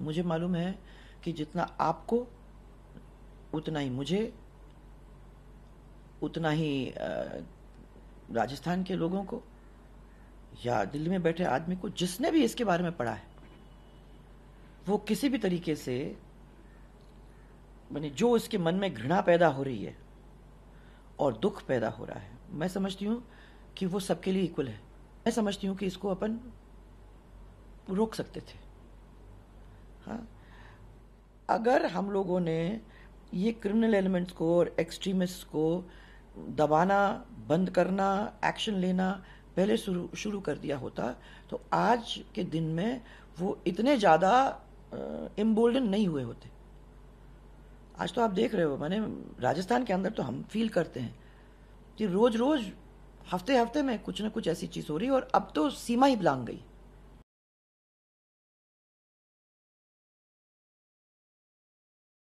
मुझे मालूम है कि जितना आपको उतना ही मुझे उतना ही राजस्थान के लोगों को या दिल्ली में बैठे आदमी को जिसने भी इसके बारे में पढ़ा है वो किसी भी तरीके से मैंने जो इसके मन में घृणा पैदा हो रही है और दुख पैदा हो रहा है मैं समझती हूँ कि वो सबके लिए इक्वल है मैं समझती हूँ कि इसको अपन रोक सकते थे हाँ अगर हम लोगों ने ये क्रिमिनल एलिमेंट्स को और एक्सट्रीमिस्ट को दबाना बंद करना एक्शन लेना पहले शुरू शुरू कर दिया होता तो आज के दिन में वो इतने ज़्यादा इम्बोल्डन नहीं हुए होते आज तो आप देख रहे हो मैंने राजस्थान के अंदर तो हम फील करते हैं कि रोज़ रोज़ हफ्ते हफ्ते में कुछ ना कुछ ऐसी चीज़ हो रही है और अब तो सीमा ही ब्लांग गई